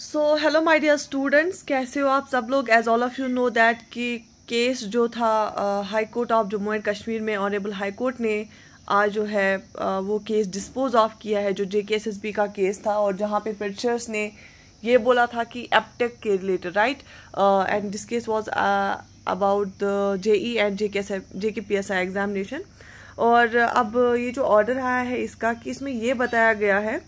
So hello my dear students कैसे हो आप सब लोग as all of you know that कि केस जो था high court of Jammu and Kashmir में ऑनरेबल हाई कोर्ट ने आज जो है uh, वो केस डिस्पोज ऑफ किया है जो J K S S B का केस था और जहाँ पे पेटिशर्स ने ये बोला था कि एपटेक के related right and this case was about the J E and J K S जे के पी एस आई एग्जामिनेशन और अब ये जो ऑर्डर आया है इसका कि इसमें ये बताया गया है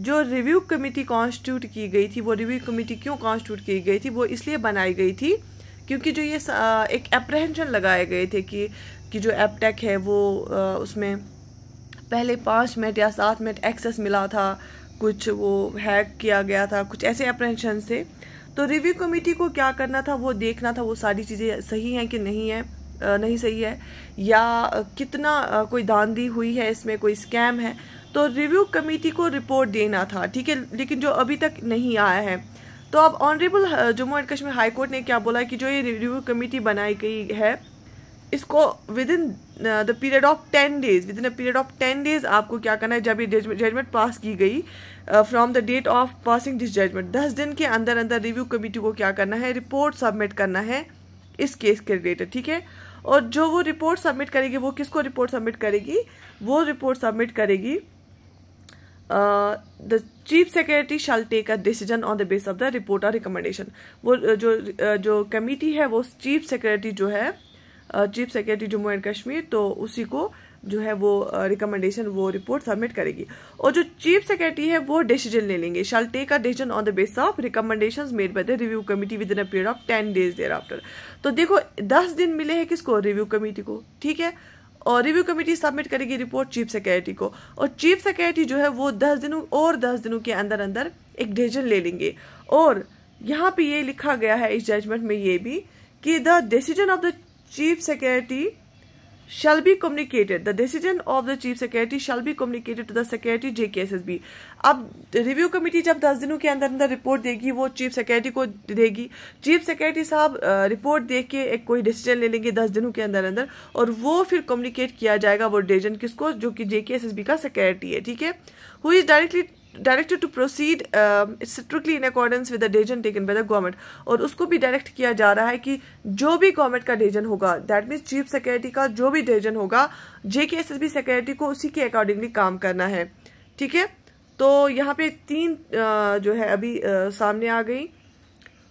जो रिव्यू कमेटी कॉन्स्टिट्यूट की गई थी वो रिव्यू कमेटी क्यों कॉन्स्टिट्यूट की गई थी वो इसलिए बनाई गई थी क्योंकि जो ये एक अप्रहेंशन लगाए गए थे कि कि जो एपटेक है वो उसमें पहले पाँच मिनट या सात मिनट एक्सेस मिला था कुछ वो हैक किया गया था कुछ ऐसे अप्रहेंशन थे तो रिव्यू कमेटी को क्या करना था वो देखना था वो सारी चीज़ें सही हैं कि नहीं है नहीं सही है या कितना कोई धांधली हुई है इसमें कोई स्कैम है तो रिव्यू कमेटी को रिपोर्ट देना था ठीक है लेकिन जो अभी तक नहीं आया है तो अब honourable Jammu and Kashmir high court ने क्या बोला कि जो ये रिव्यू कमेटी बनाई गई है इसको within the period of ten days within a period of ten days आपको क्या करना है जब ये जजमेंट पास की गई from the date of passing this judgement दस दिन के अंदर अंदर रिव्यू कमेटी को क्या करना है रिपोर्ट सबमिट करना है इस केस के रिलेटेड ठीक है और जो वो रिपोर्ट सबमिट करेगी वो किसको रिपोर्ट सबमिट करेगी वो रिपोर्ट सबमिट करेगी the chief secretary shall take a decision on the base of the report और रिकमेंडेशन वो uh, जो uh, जो कमेटी है वो चीफ सेक्रेटरी जो है chief uh, secretary Jammu and Kashmir तो उसी को जो है वो रिकमेंडेशन वो रिपोर्ट सबमिट करेगी और जो चीफ सेक्रेटरी है वो डिसीजन ले लेंगे shall take a decision on the base of recommendation made by the review committee within a period of ten days thereafter तो देखो दस दिन मिले हैं किसको रिव्यू कमेटी को ठीक है और रिव्यू कमेटी सबमिट करेगी रिपोर्ट चीफ सेक्रेटरी को और चीफ सेक्रेटरी जो है वो दस दिनों और दस दिनों के अंदर अंदर एक डिसीजन ले लेंगे और यहाँ पे ये लिखा गया है इस जजमेंट में ये भी कि the decision of the chief secretary shall be communicated the decision of the chief secretary shall be communicated to the secretary jkssb अब रिव्यू कमेटी जब 10 दिनों के अंदर अंदर रिपोर्ट देगी वो चीफ सेक्रेटरी को देगी चीफ सेक्रेटरी साहब रिपोर्ट देख के एक कोई डिसीजन ले लेंगे 10 दिनों के अंदर अंदर और वो फिर कम्युनिकेट किया जाएगा वो डिसीजन किसको जो कि जेकेएसएसबी का सेक्रेटरी है ठीक है who is directly directed to proceed strictly in accordance with the decision taken by the government और उसको भी डायरेक्ट किया जा रहा है कि जो भी गवर्नमेंट का डिसीजन होगा दैट मीन्स चीफ सेक्रेटरी का जो भी डिसीजन होगा JK S S B secretary को उसी के अकॉर्डिंगली काम करना है ठीक है तो यहाँ पे तीन uh, जो है अभी uh, सामने आ गई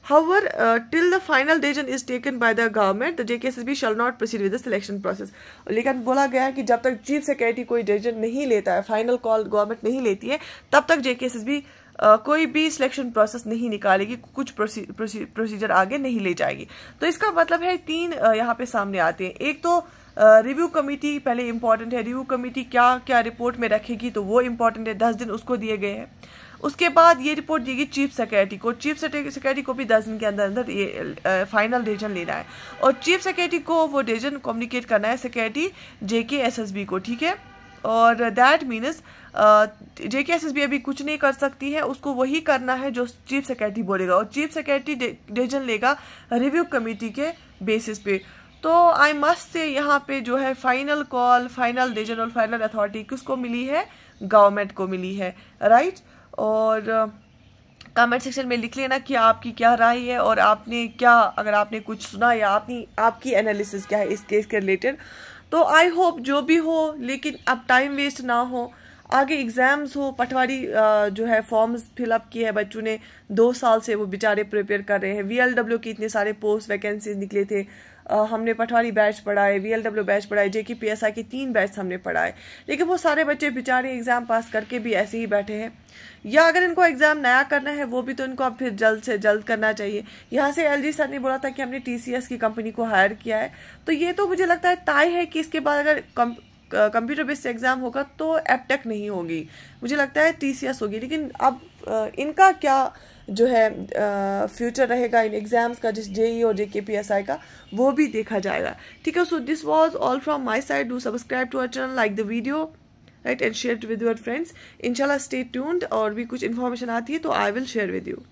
However, uh, till the final decision is taken by the government, the B shall not proceed with the selection process. लेकिन बोला गया है कि जब तक चीफ सेक्रेटरी कोई डिसीजन नहीं लेता है फाइनल कॉल गवर्नमेंट नहीं लेती है तब तक जेकेएसएसबी Uh, कोई भी सिलेक्शन प्रोसेस नहीं निकालेगी कुछ प्रोसीजर आगे नहीं ले जाएगी तो इसका मतलब है तीन uh, यहाँ पे सामने आते हैं एक तो रिव्यू uh, कमेटी पहले इम्पॉर्टेंट है रिव्यू कमेटी क्या क्या रिपोर्ट में रखेगी तो वो इम्पॉर्टेंट है दस दिन उसको दिए गए हैं उसके बाद ये रिपोर्ट दी गई चीफ सेक्रेटरी को चीफ सेक्रेटरी को भी दस दिन के अंदर अंदर ये फाइनल डिसीजन लेना है और चीफ सेक्रेटरी को वो डिसीजन कम्युनिकेट करना है सेक्रेटरी जे के एस एस बी को ठीक है और that means J K S S B अभी कुछ नहीं कर सकती है उसको वही करना है जो चीफ सेक्रेटरी बोलेगा और चीफ सेक्रेटरी डिसीजन लेगा रिव्यू कमेटी के बेसिस पे तो आई मस्ट से यहाँ पे जो है फाइनल कॉल फाइनल डिसीजन और फाइनल अथॉरिटी किसको मिली है गवर्नमेंट को मिली है राइट right? और कमेंट सेक्शन में लिख लेना कि आपकी क्या राय है और आपने क्या अगर आपने कुछ सुना या आपने आपकी एनालिसिस क्या है इस केस के रिलेटेड तो आई होप जो भी हो लेकिन अब टाइम वेस्ट ना हो आगे एग्ज़ाम्स हो पटवारी जो है फॉर्म्स फिलअप किए हैं बच्चों ने दो साल से वो बेचारे प्रिपेयर कर रहे हैं वीएलडब्ल्यू की इतने सारे पोस्ट वैकेंसीज निकले थे हमने पटवारी बैच पढ़ाए वी एल डब्ल्यू बैच पढ़ाए जेके पी एस आई के तीन बैच हमने पढ़ाए लेकिन वो सारे बच्चे बेचारे एग्ज़ाम पास करके भी ऐसे ही बैठे हैं या अगर इनको एग्ज़ाम नया करना है वो भी तो इनको अब फिर जल्द से जल्द करना चाहिए यहाँ से एल सर ने बोला था कि हमने टी की कंपनी को हायर किया है तो ये तो मुझे लगता है तय है कि इसके बाद अगर कंप्यूटर बेस्ड एग्ज़ाम होगा तो एपटेक नहीं होगी मुझे लगता है टी होगी लेकिन अब इनका क्या जो है फ्यूचर रहेगा इन एग्ज़ाम्स का जिस जे e और जे के पी एस आई का वो भी देखा जाएगा ठीक है so this was all from my side do subscribe to our channel like the video right and share with your friends इनशाला स्टे ट्यून्ड और भी कुछ इन्फॉर्मेशन आती है तो I will share with you